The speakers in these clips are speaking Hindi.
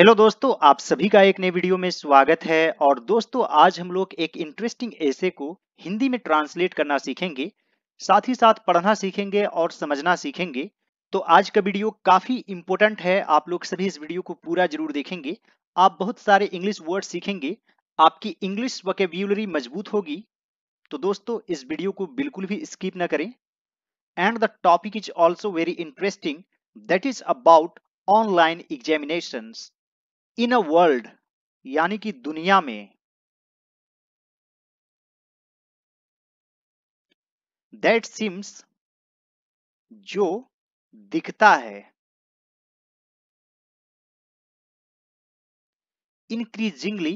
हेलो दोस्तों आप सभी का एक नए वीडियो में स्वागत है और दोस्तों आज हम लोग एक इंटरेस्टिंग ऐसे को हिंदी में ट्रांसलेट करना सीखेंगे साथ ही साथ पढ़ना सीखेंगे और समझना सीखेंगे तो आज का वीडियो काफ़ी इम्पोर्टेंट है आप लोग सभी इस वीडियो को पूरा जरूर देखेंगे आप बहुत सारे इंग्लिश वर्ड सीखेंगे आपकी इंग्लिश वकेब्यूलरी मजबूत होगी तो दोस्तों इस वीडियो को बिल्कुल भी स्किप ना करें and the topic is also very interesting that is about online examinations in a world यानी कि दुनिया में दैट सिम्स जो दिखता है इंक्रीजिंगली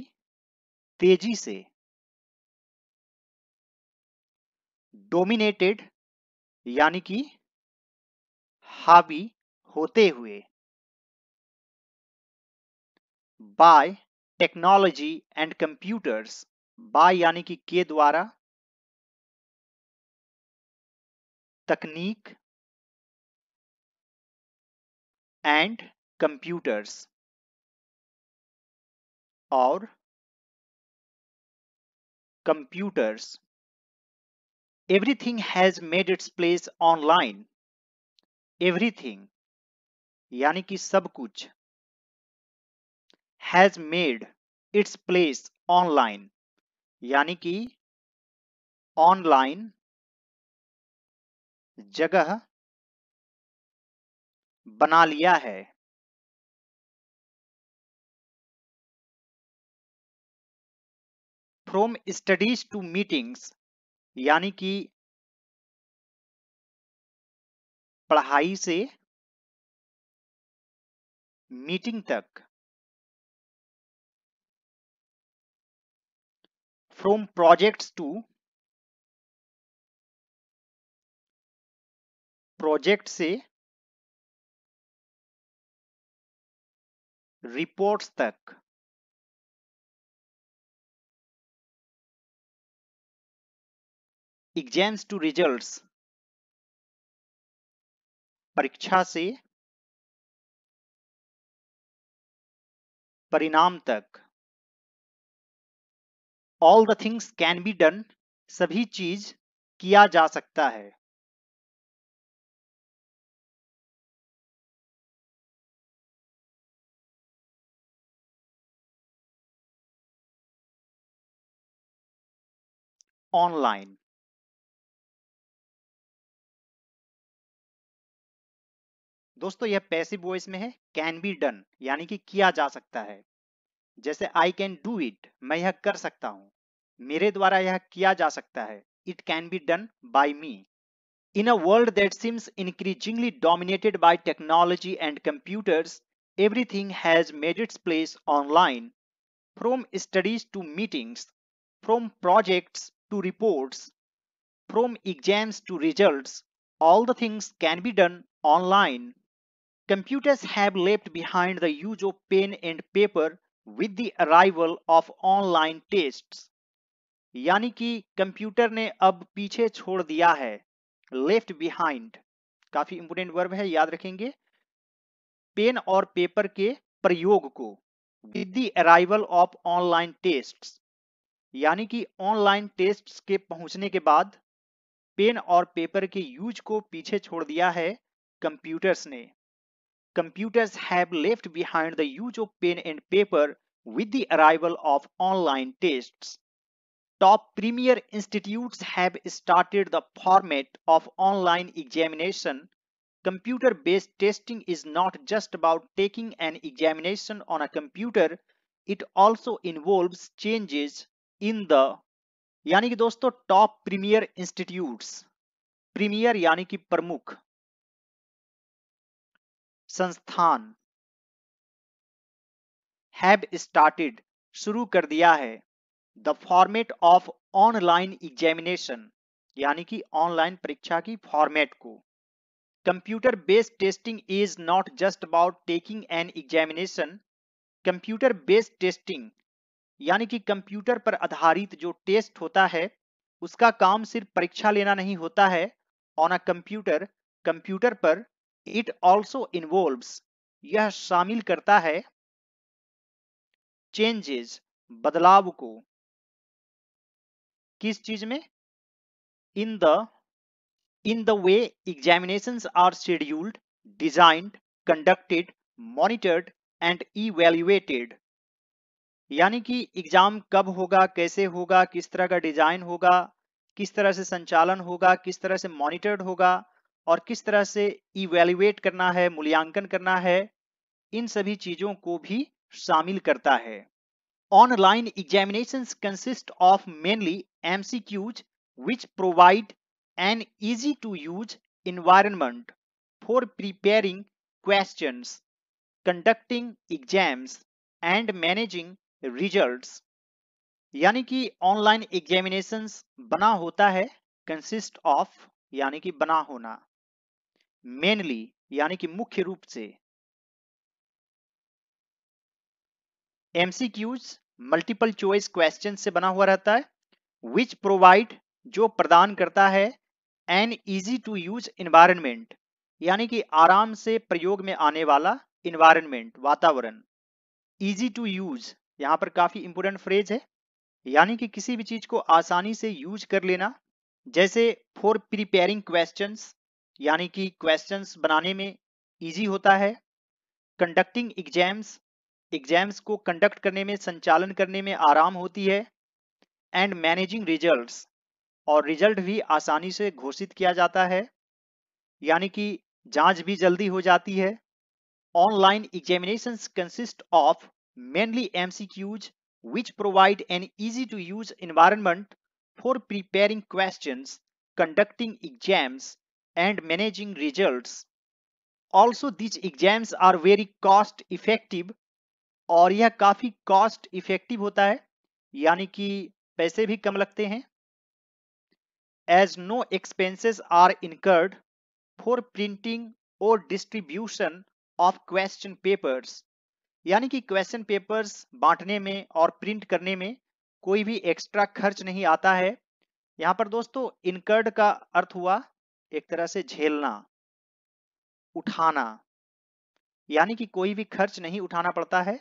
तेजी से डोमिनेटेड यानी कि हावी होते हुए by technology and computers by यानी कि के द्वारा तकनीक एंड कंप्यूटर्स और computers everything has made its place online everything यानी कि सब कुछ has made its place online यानी कि ऑनलाइन जगह बना लिया है फ्रॉम स्टडीज टू मीटिंग्स यानी कि पढ़ाई से मीटिंग तक from projects to प्रोजेक्ट से रिपोर्ट्स तक एग्जाम्स टू रिजल्ट्स परीक्षा से परिणाम तक all the things can be done सभी चीज किया जा सकता है ऑनलाइन दोस्तों यह पैसिव वॉइस में है कैन बी डन यानी कि किया जा सकता है जैसे आई कैन डू इट मैं यह कर सकता हूँ मेरे द्वारा यह किया जा सकता है it can be done by me In a world that seems increasingly dominated by technology and computers, everything has made its place online. From studies to meetings, from projects to reports, from exams to results, all the things can be done online. Computers have left behind the use of pen and paper with the arrival of online test यानी कि कंप्यूटर ने अब पीछे छोड़ दिया है लेफ्ट बिहाइंड काफी इंपोर्टेंट वर्ब है याद रखेंगे पेन और पेपर के प्रयोग को with the arrival of online test यानी कि ऑनलाइन टेस्ट के पहुंचने के बाद पेन और पेपर के यूज को पीछे छोड़ दिया है कंप्यूटर्स ने computers have left behind the use of pen and paper with the arrival of online tests. Top premier institutes have started the format of online examination. Computer-based testing is not just about taking an examination on a computer, it also involves changes in the यानी कि दोस्तों टॉप प्रीमियर इंस्टीट्यूट्स प्रीमियर यानी कि प्रमुख संस्थान हैव स्टार्टेड शुरू कर दिया है the format of online examination यानी कि ऑनलाइन परीक्षा की फॉर्मेट को computer based testing is not just about taking an examination computer based testing यानी कि कंप्यूटर पर आधारित जो टेस्ट होता है उसका काम सिर्फ परीक्षा लेना नहीं होता है ऑन अ कंप्यूटर कंप्यूटर पर इट ऑल्सो इन्वॉल्व्स यह शामिल करता है चेंजेस बदलाव को किस चीज में in the in the way examination are scheduled designed conducted monitored and evaluated यानी कि एग्जाम कब होगा कैसे होगा किस तरह का डिजाइन होगा किस तरह से संचालन होगा किस तरह से मॉनिटर्ड होगा और किस तरह से इवेल्युएट करना है मूल्यांकन करना है इन सभी चीजों को भी शामिल करता है online examination consist of mainly MCQs which provide an easy to use environment for preparing question conducting exams and managing result यानी कि ऑनलाइन एग्जामिनेशन बना होता है कंसिस्ट ऑफ यानी कि बना होना मेनली यानी कि मुख्य रूप से एमसीक्यूज मल्टीपल चॉइस क्वेश्चन से बना हुआ रहता है विच प्रोवाइड जो प्रदान करता है an easy to use environment यानी कि आराम से प्रयोग में आने वाला इन्वायरमेंट वातावरण इजी टू यूज यहां पर काफी इंपोर्टेंट फ्रेज है यानी कि किसी भी चीज को आसानी से यूज कर लेना जैसे फॉर प्रिपेयरिंग क्वेश्चंस यानी कि क्वेश्चंस बनाने में इजी होता है कंडक्टिंग एग्जाम्स एग्जाम्स को कंडक्ट करने में संचालन करने में आराम होती है एंड मैनेजिंग रिजल्ट्स और रिजल्ट भी आसानी से घोषित किया जाता है यानी कि जांच भी जल्दी हो जाती है online examination consist of mainly M which provide an easy to use environment for preparing question conducting exams and managing results. Also these exams are very cost effective और यह काफी कॉस्ट इफेक्टिव होता है यानी कि पैसे भी कम लगते हैं as no expenses are incurred for printing और डिस्ट्रीब्यूशन ऑफ क्वेश्चन पेपर्स यानी कि क्वेश्चन पेपर्स बांटने में और प्रिंट करने में कोई भी एक्स्ट्रा खर्च नहीं आता है यहाँ पर दोस्तों इनकर्ड का अर्थ हुआ एक तरह से झेलना उठाना यानी कि कोई भी खर्च नहीं उठाना पड़ता है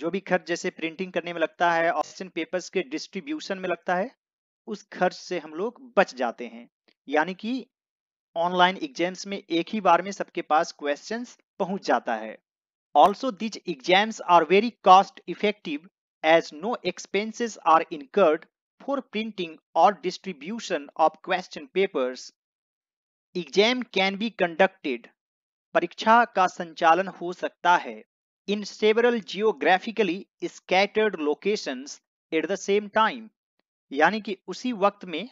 जो भी खर्च जैसे प्रिंटिंग करने में लगता है ऑप्शन पेपर्स के डिस्ट्रीब्यूशन में लगता है उस खर्च से हम लोग बच जाते हैं यानी कि ऑनलाइन एग्जाम्स में एक ही बार में सबके पास क्वेश्चन पहुंच जाता है also these exams are very cost effective as no expenses are incurred for printing और distribution of question papers exam can be conducted परीक्षा का संचालन हो सकता है in several geographically scattered locations at the same time यानी कि उसी वक्त में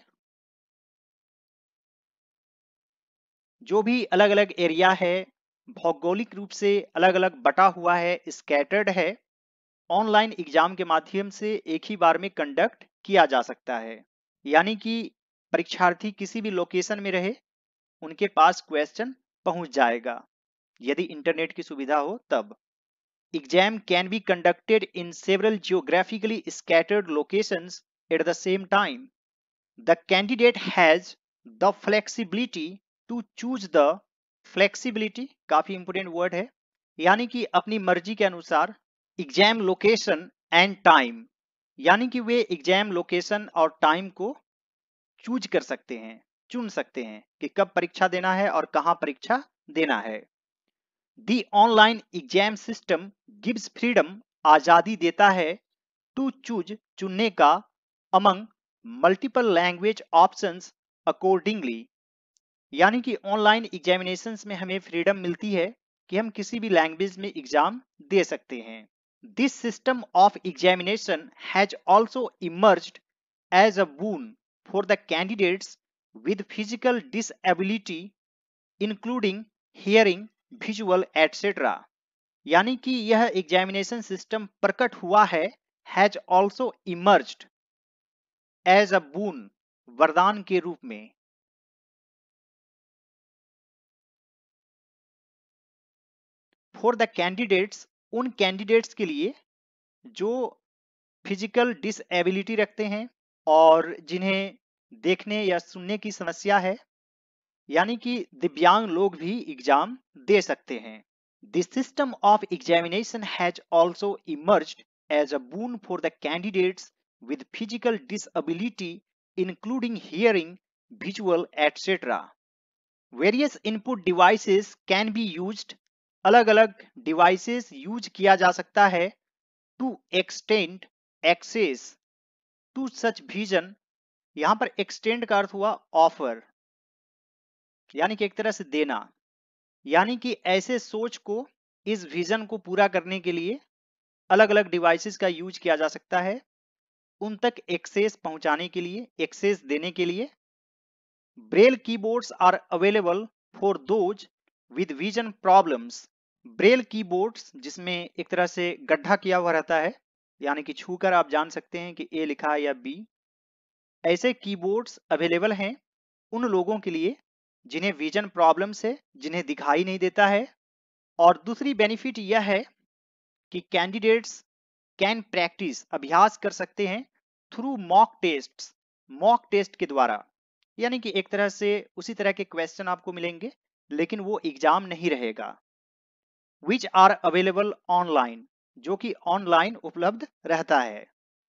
जो भी अलग अलग एरिया है भौगोलिक रूप से अलग अलग बटा हुआ है स्कैटर्ड है ऑनलाइन एग्जाम के माध्यम से एक ही बार में कंडक्ट किया जा सकता है यानी कि परीक्षार्थी किसी भी लोकेशन में रहे उनके पास क्वेश्चन पहुंच जाएगा यदि इंटरनेट की सुविधा हो तब exam can be conducted in several geographically scattered locations at the same time the candidate has the flexibility to choose the flexibility काफी इंपोर्टेंट वर्ड है यानी कि अपनी मर्जी के अनुसार एग्जाम लोकेशन एंड टाइम यानी कि वे एग्जाम लोकेशन और टाइम को चूज कर सकते हैं चुन सकते हैं कि कब परीक्षा देना है और कहां परीक्षा देना है the online exam system gives freedom आजादी देता है टू चूज चुनने का among multiple language options accordingly यानी कि ऑनलाइन एग्जामिनेशन में हमें फ्रीडम मिलती है कि हम किसी भी लैंग्वेज में एग्जाम दे सकते हैं this system of examination has also emerge as a boon for the candidates with physical disability including hearing visual etcetera यानी कि यह एग्जामिनेशन सिस्टम प्रकट हुआ है has also emerged as a boon वरदान के रूप में फॉर द कैंडिडेट्स उन कैंडिडेट्स के लिए जो फिजिकल डिसएबिलिटी रखते हैं और जिन्हें देखने या सुनने की समस्या है यानी कि दिव्यांग लोग भी एग्जाम दे सकते हैं the system of examination has also emerge as a boon for the candidates with physical disability including hearing visual etcetera various input devices can be use अलग अलग डिवाइसेस यूज किया जा सकता है to extent access to such vision यहां पर एक्सटेंड का अर्थ हुआ ऑफर यानी कि एक तरह से देना यानी कि ऐसे सोच को इस विजन को पूरा करने के लिए अलग अलग डिवाइसेस का यूज किया जा सकता है उन तक एक्सेस पहुंचाने के लिए एक्सेस देने के लिए Braille keyboards are available for those with vision problems Braille keyboards जिसमें एक तरह से गड्ढा किया हुआ रहता है यानी कि छूकर आप जान सकते हैं कि ए लिखा है या बी ऐसे कीबोर्ड्स अवेलेबल हैं उन लोगों के लिए जिन्हें विजन प्रॉब्लम्स है जिन्हें दिखाई नहीं देता है और दूसरी बेनिफिट यह है कि कैंडिडेट्स कैन प्रैक्टिस अभ्यास कर सकते हैं through mock test mock test के द्वारा यानी कि एक तरह से उसी तरह के क्वेश्चन आपको मिलेंगे लेकिन वो एग्जाम नहीं रहेगा विच आर अवेलेबल ऑनलाइन जो कि ऑनलाइन उपलब्ध रहता है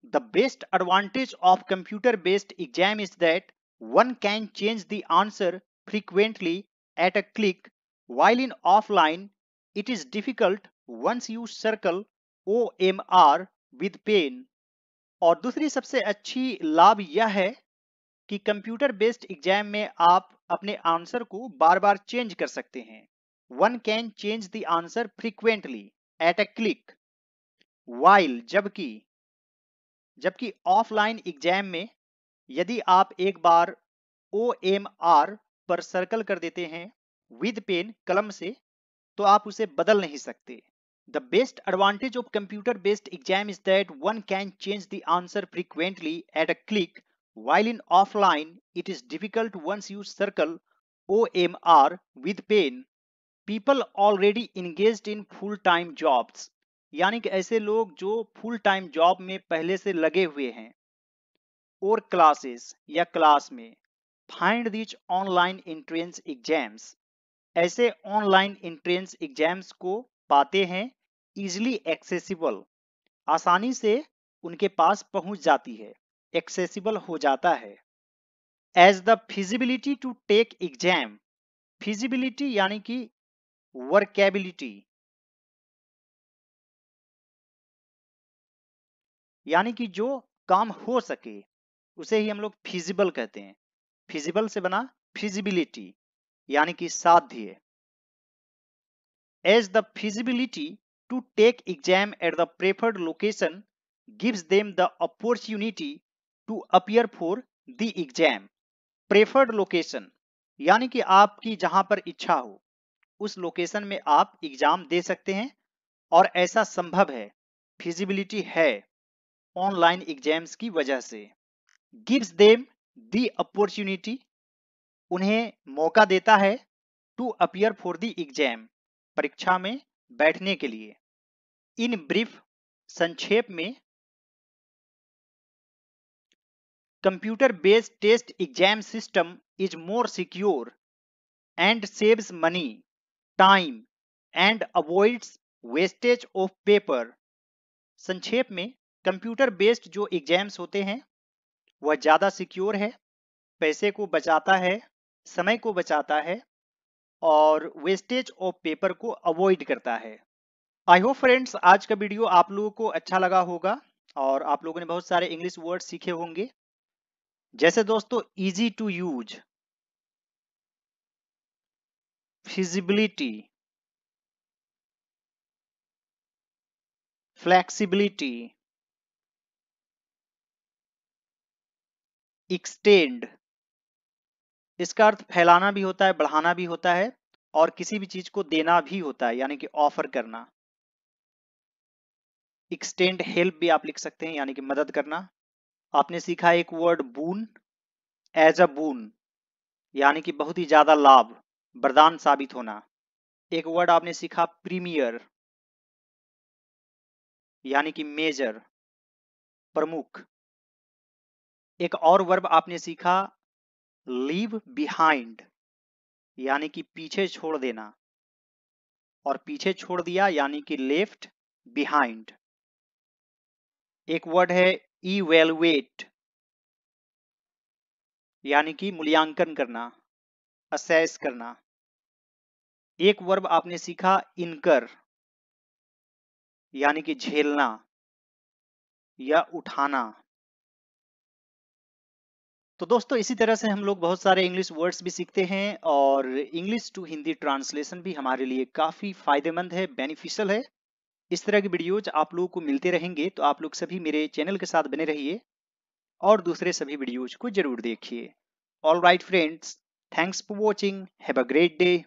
The best advantage of computer based exam is that one can change the answer frequently at a click while in offline it is difficult once you circle OMR with pen aur dusri sabse achhi labh yah hai ki computer based exam mein aap apne answer ko bar bar change kar sakte hain one can change the answer frequently at a click while jabki जबकि ऑफलाइन एग्जाम में यदि आप एक बार ओ एम आर पर सर्कल कर देते हैं विद पेन कलम से तो आप उसे बदल नहीं सकते the best advantage of computer based exam is that one can change the answer frequently at a click while in offline it is difficult once you circle O M R with pen people already engage in full time jobs यानी कि ऐसे लोग जो फुल टाइम जॉब में पहले से लगे हुए हैं और क्लासेस या क्लास में find which online entrance exams ऐसे ऑनलाइन एंट्रेंस एग्जाम्स को पाते हैं इजिली एक्सेसिबल आसानी से उनके पास पहुंच जाती है एक्सेसिबल हो जाता है as the feasibility to take exam feasibility यानी कि वर्केबिलिटी यानी कि जो काम हो सके उसे ही हम लोग फिजिबल कहते हैं फिजिबल से बना फिजिबिलिटी यानी कि साध्य as the feasibility to take exam at the preferred location gives them the opportunity to appear for the exam preferred location यानी कि आपकी जहां पर इच्छा हो उस लोकेशन में आप एग्जाम दे सकते हैं और ऐसा संभव है फिजिबिलिटी है ऑनलाइन एग्जाम्स की वजह से गिव्स देम दी अपॉर्चुनिटी उन्हें मौका देता है to appear for the exam परीक्षा में बैठने के लिए इन ब्रीफ संक्षेप में computer based test exam system is more secure and saves money time and avoids wastage of paper संक्षेप में कंप्यूटर बेस्ड जो एग्जाम्स होते हैं वह ज़्यादा सिक्योर है पैसे को बचाता है समय को बचाता है और वेस्टेज ऑफ पेपर को अवॉइड करता है आई होप फ्रेंड्स आज का वीडियो आप लोगों को अच्छा लगा होगा और आप लोगों ने बहुत सारे इंग्लिश वर्ड सीखे होंगे जैसे दोस्तों easy to use feasibility flexibility extend इसका अर्थ फैलाना भी होता है बढ़ाना भी होता है और किसी भी चीज को देना भी होता है यानी कि ऑफर करना एक्सटेंड हेल्प भी आप लिख सकते हैं यानी कि मदद करना आपने सीखा एक वर्ड बून एज अ बून यानी कि बहुत ही ज्यादा लाभ वरदान साबित होना एक वर्ड आपने सीखा प्रीमियर यानी कि मेजर प्रमुख एक और वर्ब आपने सीखा लीव बिहाइंड यानी कि पीछे छोड़ देना और पीछे छोड़ दिया यानी कि लेफ्ट बिहाइंड एक वर्ड है इवेलुएट यानी कि मूल्यांकन करना असेस करना एक वर्ब आपने सीखा इनकर यानी कि झेलना या उठाना तो दोस्तों इसी तरह से हम लोग बहुत सारे इंग्लिश वर्ड्स भी सीखते हैं और इंग्लिश टू हिंदी ट्रांसलेशन भी हमारे लिए काफ़ी फायदेमंद है बेनिफिशियल है इस तरह की वीडियोज आप लोगों को मिलते रहेंगे तो आप लोग सभी मेरे चैनल के साथ बने रहिए और दूसरे सभी वीडियोज को जरूर देखिए all right friends thanks for watching have a great day